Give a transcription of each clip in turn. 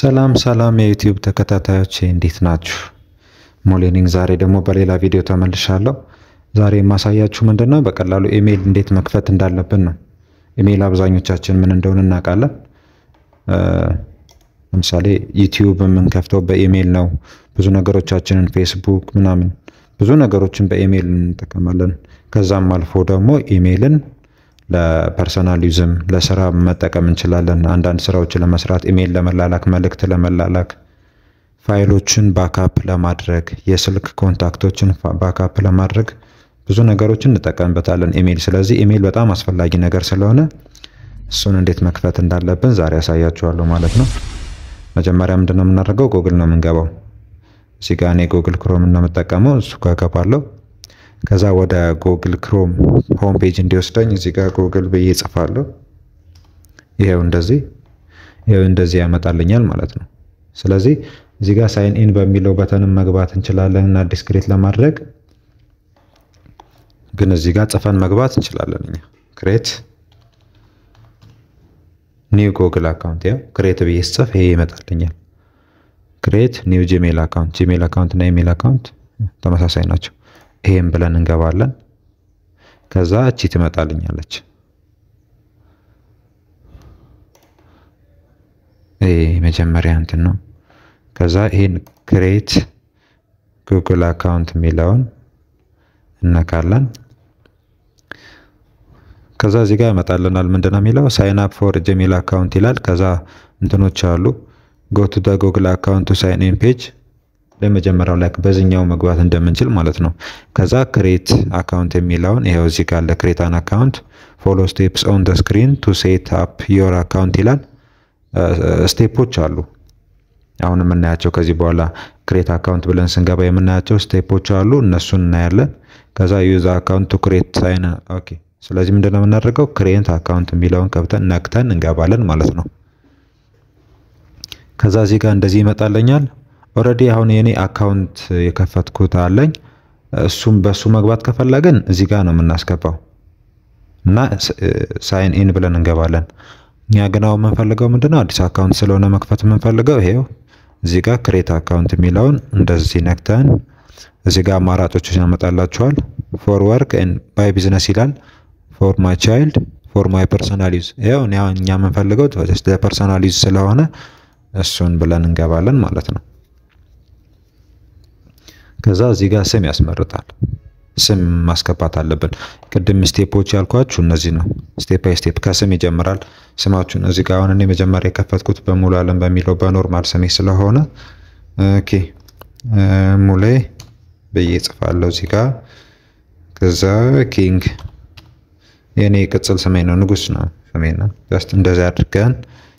ሰላም ሰላም የዩቲዩብ ተከታታዮች እንዴት ናችሁ? ሞሌኒንግ ዛሬ ደግሞ በሌላ ቪዲዮ ተመልሻለሁ። ዛሬ የማሳያችሁ ምንድን ነው በቀላሉ ኢሜይል እንዴት መክፈት እንዳለብን ነው። ኢሜይል አብዛኞቻችን ምን እንደሆነ እናውቃለን። ለምሳሌ ዩቲዩብ የምንከፍተው በኢሜይል ነው። ብዙ ነገሮቻችንን ፌስቡክ ምናምን ብዙ ነገሮችን በኢሜይል እንጠቀማለን። ከዛም አልፎ ደግሞ ኢሜይልን ለፐርሰናሊዝም ለስራ መጠቀም እንችላለን። አንዳንድ ስራዎችን ለመስራት፣ ኢሜይል ለመላላክ፣ መልእክት ለመላላክ፣ ፋይሎችን ባካፕ ለማድረግ፣ የስልክ ኮንታክቶችን ባካፕ ለማድረግ ብዙ ነገሮችን እንጠቀምበታለን ኢሜይል። ስለዚህ ኢሜይል በጣም አስፈላጊ ነገር ስለሆነ እሱን እንዴት መክፈት እንዳለብን ዛሬ ያሳያችኋለሁ ማለት ነው። መጀመሪያ ምንድነው የምናደርገው? ጎግል ነው የምንገባው። እዚህ ጋ እኔ ጎግል ክሮም ነው የምጠቀመው። እሱ ጋር ከዛ ወደ ጎግል ክሮም ሆም ፔጅ እንዲወስደኝ እዚህ ጋር ጎግል ብዬ ጽፋለሁ። ይሄው እንደዚህ ይሄው እንደዚህ ያመጣልኛል ማለት ነው። ስለዚህ እዚህ ጋር ሳይን ኢን በሚለው በተንም መግባት እንችላለን እና አዲስ ክሬት ለማድረግ ግን እዚህ ጋር ጽፈን መግባት እንችላለን። እኛ ክሬት ኒው ጎግል አካውንት ያው ክሬት ብዬ ስጽፍ ይሄ ይመጣልኛል። ክሬት ኒው ጂሜል አካውንት ጂሜል አካውንት እና ኢሜል አካውንት ተመሳሳይ ናቸው። ይሄም ብለን እንገባለን። ከዛ እቺ ትመጣልኛለች። ይሄ መጀመሪያ እንትን ነው። ከዛ ይሄን ክሬት ጉግል አካውንት የሚለውን እነካለን። ከዛ እዚህ ጋር ምንድን ምንድነው የሚለው ሳይን አፕ ፎር ጂሜል አካውንት ይላል። ከዛ እንትኖች አሉ ጎ ቱ ጉግል አካውንቱ ሳይን ኢን ፔጅ ለመጀመሪያው ላይ በዚህኛው መግባት እንደምንችል ማለት ነው። ከዛ ክሬት አካውንት የሚለውን ይሄው እዚህ ጋር ለክሬት አን አካውንት ፎሎ ስቴፕስ ኦን ደ ስክሪን ቱ ሴት አፕ ዮር አካውንት ይላል። ስቴፖች አሉ አሁን የምናያቸው ከዚህ በኋላ ክሬት አካውንት ብለን ስንገባ የምናያቸው ስቴፖች አሉ። እነሱን እናያለን። ከዛ ዩዝ አካውንት ቱ ክሬት ሳይን ኦኬ። ስለዚህ ምንድነው የምናደርገው ክሬት አካውንት የሚለውን ከብተን ነክተን እንገባለን ማለት ነው። ከዛ እዚህ ጋር እንደዚህ ይመጣልኛል። ኦልሬዲ አሁን የኔ አካውንት የከፈትኩት አለኝ። እሱም በሱ መግባት ከፈለግን እዚህ ጋር ነው የምናስገባው እና ሳይን ኢን ብለን እንገባለን። እኛ ግን አሁን የምንፈልገው ምንድነው አዲስ አካውንት ስለሆነ መክፈት የምንፈልገው ይሄው እዚህ ጋር ክሬት አካውንት የሚለውን እንደዚህ ነክተን እዚህ ጋር አማራጮች ያመጣላችኋል። ፎር ወርክ ባይ ቢዝነስ ይላል። ፎር ማይ ቻይልድ ፎር ማይ ፐርሰናል ዩዝ። ይኸው እኛ የምንፈልገው ፐርሰናል ዩዝ ስለሆነ እሱን ብለን እንገባለን ማለት ነው። ከዛ እዚህ ጋር ስም ያስመርጣል። ስም ማስገባት አለብን። ቅድም ስቴፖች ያልኳችሁ እነዚህ ነው። ስቴፕ ባይ ስቴፕ ከስም ይጀምራል። ስማችሁን እዚህ ጋር አሁን እኔ መጀመሪያ የከፈትኩት በሙሉ አለም በሚለው በኖርማል ስሜ ስለሆነ ኦኬ ሙሌ ብዬ ጽፋለሁ እዚህ ጋር። ከዛ ኪንግ የኔ ቅጽል ስሜ ነው፣ ንጉስ ነው ስሜ ነው። ጀስት እንደዚህ አድርገን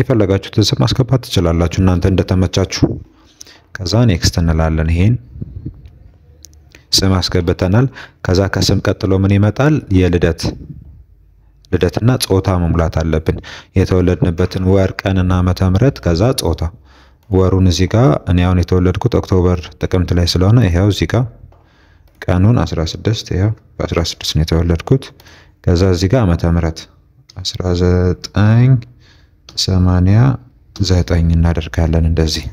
የፈለጋችሁትን ስም ማስገባት ትችላላችሁ እናንተ እንደተመቻችሁ። ከዛ ኔክስት እንላለን ይሄን ስም አስገብተናል። ከዛ ከስም ቀጥሎ ምን ይመጣል? የልደት ልደትና ጾታ መሙላት አለብን። የተወለድንበትን ወር፣ ቀንና ዓመተ ምሕረት ከዛ ጾታ ወሩን እዚህ ጋ እኔ አሁን የተወለድኩት ኦክቶበር ጥቅምት ላይ ስለሆነ ይኸው እዚህ ጋ ቀኑን 16 ይሄው በ16 ነው የተወለድኩት። ከዛ እዚህ ጋር ዓመተ ምሕረት 1989 እናደርጋለን እንደዚህ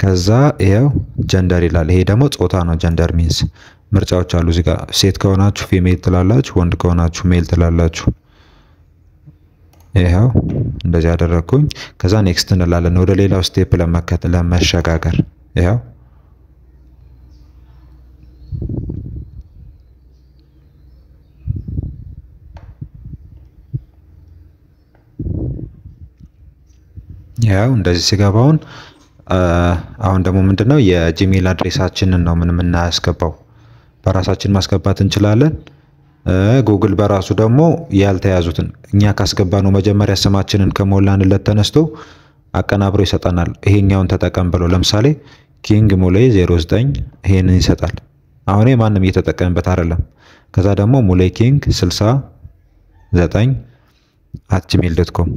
ከዛ ይኸው ጀንደር ይላል። ይሄ ደግሞ ጾታ ነው። ጀንደር ሚንስ ምርጫዎች አሉ እዚጋ ሴት ከሆናችሁ ፊሜል ትላላችሁ፣ ወንድ ከሆናችሁ ሜል ትላላችሁ። ይኸው እንደዚህ ያደረግኩኝ። ከዛ ኔክስት እንላለን ወደ ሌላው ስቴፕ ለመሸጋገር ይኸው ያው እንደዚህ ሲገባውን አሁን ደግሞ ምንድነው የጂሜል አድሬሳችንን ነው ምንም እናያስገባው በራሳችን ማስገባት እንችላለን። ጉግል በራሱ ደግሞ ያልተያዙትን እኛ ካስገባነው መጀመሪያ ስማችንን ከሞላንለት ተነስቶ አቀናብሮ ይሰጠናል። ይሄኛውን ተጠቀም ብሎ ለምሳሌ ኪንግ ሙሌ 09 ይሄንን ይሰጣል። አሁን ማንም እየተጠቀምበት አይደለም። ከዛ ደግሞ ሙሌ ኪንግ 69 አት ጂሜል ዶት ኮም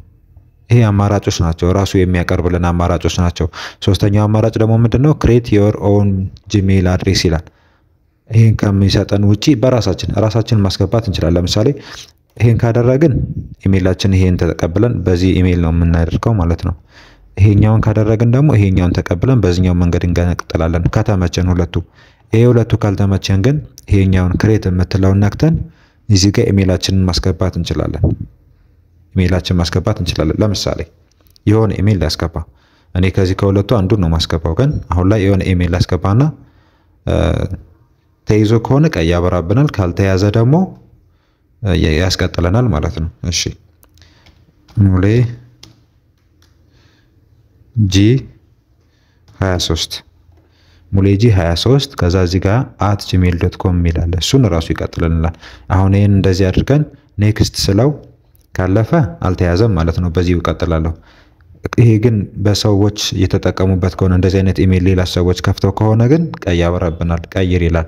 ይሄ አማራጮች ናቸው፣ ራሱ የሚያቀርብልን አማራጮች ናቸው። ሶስተኛው አማራጭ ደግሞ ምንድን ነው? ክሬት ዮር ኦን ጂሜል አድሬስ ይላል። ይህን ከሚሰጠን ውጪ በራሳችን ራሳችን ማስገባት እንችላለን። ለምሳሌ ይሄን ካደረግን ኢሜይላችን ይሄን ተቀብለን በዚህ ኢሜይል ነው የምናደርገው ማለት ነው። ይሄኛውን ካደረግን ደግሞ ይሄኛውን ተቀብለን በዚህኛው መንገድ እንቀጥላለን ከተመቸን ሁለቱ። ይሄ ሁለቱ ካልተመቸን ግን ይሄኛውን ክሬት የምትለውን ነክተን እዚህ ጋር ኢሜይላችንን ማስገባት እንችላለን። ኢሜይላችን ማስገባት እንችላለን። ለምሳሌ የሆነ ኢሜይል ላስገባ እኔ ከዚህ ከሁለቱ አንዱ ነው ማስገባው፣ ግን አሁን ላይ የሆነ ኢሜይል ላስገባና ተይዞ ከሆነ ቀይ ያበራብናል፣ ካልተያዘ ደግሞ ያስቀጥለናል ማለት ነው። እሺ ሙሌ ጂ 23 ሙሌ ጂ 23 ከዛ እዚህ ጋር አት ጂሜል ዶት ኮም የሚላለ እሱን ራሱ ይቀጥልልናል። አሁን ይህን እንደዚህ አድርገን ኔክስት ስለው ካለፈ አልተያዘም ማለት ነው። በዚህ እቀጥላለሁ። ይሄ ግን በሰዎች የተጠቀሙበት ከሆነ እንደዚህ አይነት ኢሜል ሌላ ሰዎች ከፍተው ከሆነ ግን ቀይ ያበራብናል፣ ቀይር ይላል።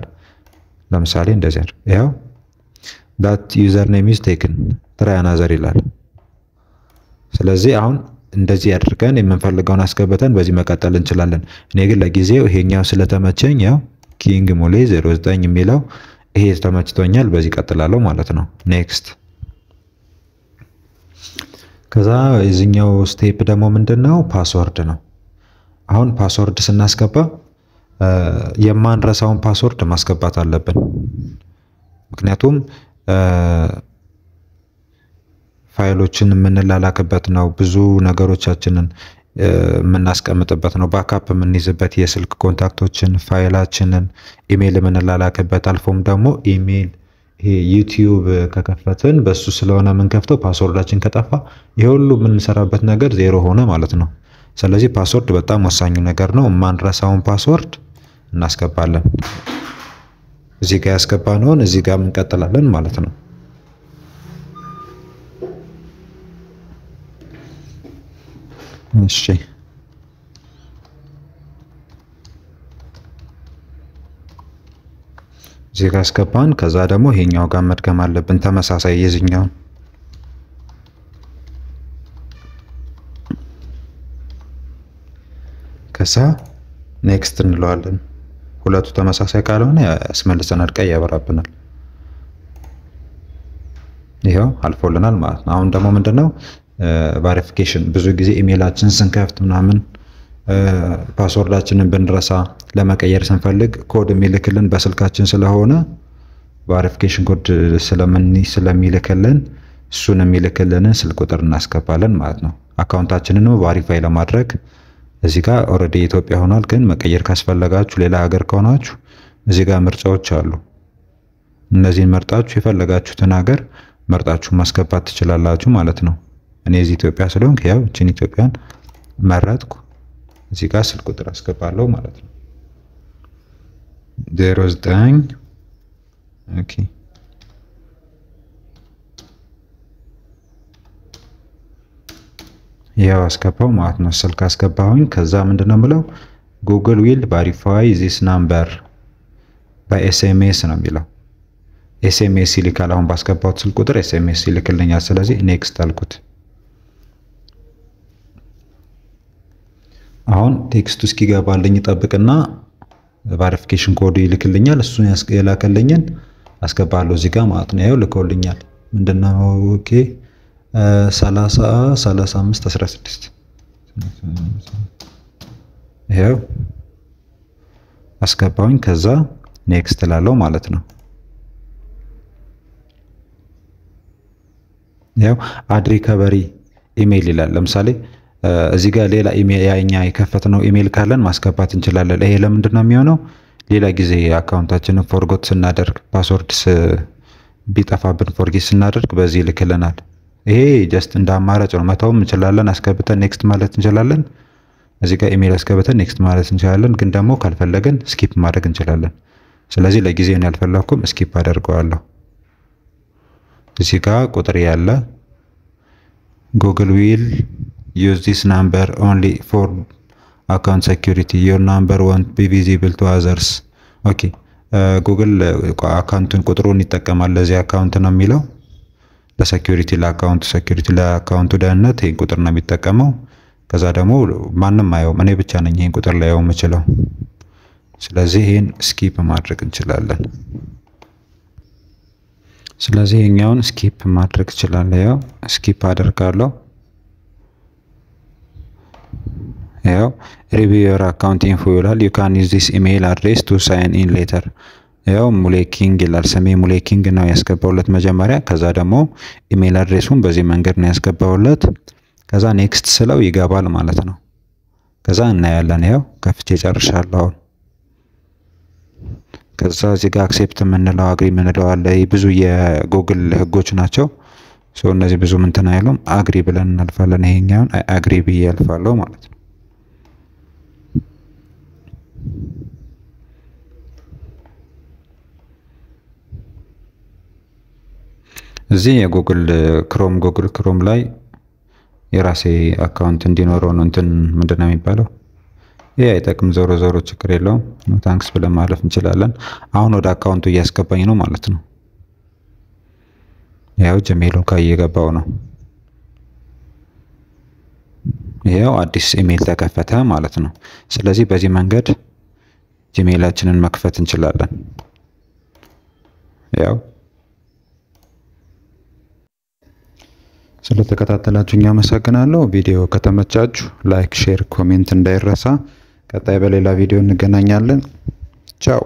ለምሳሌ እንደዚህ አይደል? ያው ዳት ዩዘር ኔም ኢዝ ቴክን ትራያናዘር ይላል። ስለዚህ አሁን እንደዚህ አድርገን የምንፈልገውን አስገብተን በዚህ መቀጠል እንችላለን። እኔ ግን ለጊዜው ይሄኛው ስለተመቸኝ ያው ኪንግ ሙሌ 09 የሚለው ይሄ ተመችቶኛል፣ በዚህ ቀጥላለሁ ማለት ነው። ኔክስት ከዛ የዚኛው ስቴፕ ደግሞ ምንድን ነው ፓስወርድ ነው። አሁን ፓስወርድ ስናስገባ የማንረሳውን ፓስወርድ ማስገባት አለብን። ምክንያቱም ፋይሎችን የምንላላክበት ነው፣ ብዙ ነገሮቻችንን የምናስቀምጥበት ነው፣ ባካፕ የምንይዝበት የስልክ ኮንታክቶችን፣ ፋይላችንን፣ ኢሜይል የምንላላክበት አልፎም ደግሞ ኢሜይል ይሄ ዩቲዩብ ከከፈትን በሱ ስለሆነ የምንከፍተው ፓስወርዳችን ከጠፋ ይሄ ሁሉ የምንሰራበት ነገር ዜሮ ሆነ ማለት ነው። ስለዚህ ፓስወርድ በጣም ወሳኙ ነገር ነው። የማንረሳውን ፓስወርድ እናስገባለን። እዚህ ጋር ያስገባነውን እዚህ ጋር እንቀጥላለን ማለት ነው። እሺ እዚህ ጋር አስገባን። ከዛ ደግሞ ይሄኛው ጋር መድገም አለብን ተመሳሳይ የዚኛው ከዛ ኔክስት እንለዋለን። ሁለቱ ተመሳሳይ ካልሆነ ያስመልሰን አድቀ ያበራብናል። ይኸው አልፎልናል ማለት ነው። አሁን ደግሞ ምንድነው ቫሪፊኬሽን ብዙ ጊዜ ኢሜይላችን ስንከፍት ምናምን ፓስወርዳችንን ብንረሳ ለመቀየር ስንፈልግ ኮድ የሚልክልን በስልካችን ስለሆነ ቫሪፊኬሽን ኮድ ስለሚልክልን እሱን የሚልክልንን ስልክ ቁጥር እናስገባለን ማለት ነው። አካውንታችንንም ቫሪፋይ ለማድረግ እዚህ ጋር ኦልሬዲ ኢትዮጵያ ሆኗል፣ ግን መቀየር ካስፈለጋችሁ ሌላ ሀገር ከሆናችሁ እዚህ ጋር ምርጫዎች አሉ። እነዚህን መርጣችሁ የፈለጋችሁትን ሀገር መርጣችሁ ማስገባት ትችላላችሁ ማለት ነው። እኔ እዚህ ኢትዮጵያ ስለሆንክ ያው እችን ኢትዮጵያን መረጥኩ። እዚህ ጋር ስልክ ቁጥር አስገባለሁ ማለት ነው። 09 ኦኬ ይኸው አስገባው ማለት ነው። ስልክ አስገባሁኝ። ከዛ ምንድነው የምለው ጉግል ዊል ቫሪፋይ ዚስ ናምበር በኤስኤምኤስ ነው የሚለው። ኤስኤምኤስ ይልካል። አሁን ባስገባሁት ስልክ ቁጥር ኤስኤምኤስ ይልክልኛል። ስለዚህ ኔክስት አልኩት። አሁን ቴክስቱ እስኪገባልኝ ይጠብቅና? ቫሪፊኬሽን ኮድ ይልክልኛል። እሱን የላከልኝን አስገባለሁ እዚህ ጋር ማለት ነው። ይኸው ልኮልኛል። ምንድነው ኦኬ 30 35 16 ይኸው አስገባውኝ። ከዛ ኔክስት ላለው ማለት ነው። ያው አድሪ ከበሪ ኢሜይል ይላል። ለምሳሌ እዚህ ጋር ሌላ ያኛ የከፈትነው ኢሜይል ካለን ማስገባት እንችላለን። ይሄ ለምንድን ነው የሚሆነው? ሌላ ጊዜ አካውንታችንን ፎርጎት ስናደርግ ፓስወርድስ ቢጠፋብን ፎርጌት ስናደርግ በዚህ ይልክልናል። ይሄ ጀስት እንደ አማራጭ ነው። መተውም እንችላለን፣ አስገብተን ኔክስት ማለት እንችላለን። እዚህ ጋር ኢሜይል አስገብተን ኔክስት ማለት እንችላለን። ግን ደግሞ ካልፈለገን ስኪፕ ማድረግ እንችላለን። ስለዚህ ለጊዜ ነው ያልፈለኩም፣ ስኪፕ አደርገዋለሁ። እዚህ ጋር ቁጥር ያለ ጉግል ዊል Use this number only for account security. Your number won't be visible to others. Okay. ጉግል uh, አካውንቱን uh, ቁጥሩን ይጠቀማል። ለዚህ አካውንት ነው የሚለው ለሴኪሪቲ ለአካውንቱ ሴኪሪቲ ለአካውንቱ ደህንነት ይህን ቁጥር ነው የሚጠቀመው። ከዛ ደግሞ ማንም አየውም፣ እኔ ብቻ ነኝ ይህን ቁጥር ላየው የምችለው። ስለዚህ ይህን ስኪፕ ማድረግ እንችላለን። ስለዚህ ይሄኛውን ስኪፕ ማድረግ እችላለሁ። ያው ስኪፕ አደርጋለሁ። ያው ሪቪው ዮር አካውንት ኢንፎ ይላል። ዩ ካን ዩዝ ዲስ ኢሜይል አድሬስ ቱ ሳይን ኢን ሌተር። ያው ሙሌ ኪንግ ይላል። ስሜ ሙሌ ኪንግ ነው ያስገባውለት መጀመሪያ። ከዛ ደግሞ ኢሜይል አድሬሱን በዚህ መንገድ ነው ያስገባውለት። ከዛ ኔክስት ስለው ይገባል ማለት ነው። ከዛ እናያለን። ያው ከፍቼ ጨርሻለሁ። ከዛ እዚህ ጋር አክሴፕት የምንለው አግሪ የምንለው አለ። ብዙ የጉግል ህጎች ናቸው። እነዚህ ብዙ ምንትን አይሉም። አግሪ ብለን እናልፋለን። ይሄኛውን አግሪ ብዬ ያልፋለሁ ማለት ነው። እዚህ የጉግል ክሮም ጉግል ክሮም ላይ የራሴ አካውንት እንዲኖረው ነው እንትን ምንድነው የሚባለው ይህ አይጠቅም። ዞሮ ዞሮ ችግር የለውም ታንክስ ብለን ማለፍ እንችላለን። አሁን ወደ አካውንቱ እያስገባኝ ነው ማለት ነው። ያው ጀሜሉ ጋር እየገባው ነው። ይኸው አዲስ ኢሜል ተከፈተ ማለት ነው። ስለዚህ በዚህ መንገድ ጂሜላችንን መክፈት እንችላለን ያው ስለተከታተላችሁኝ አመሰግናለሁ። ቪዲዮ ከተመቻችሁ ላይክ፣ ሼር፣ ኮሜንት እንዳይረሳ። ቀጣይ በሌላ ቪዲዮ እንገናኛለን። ቻው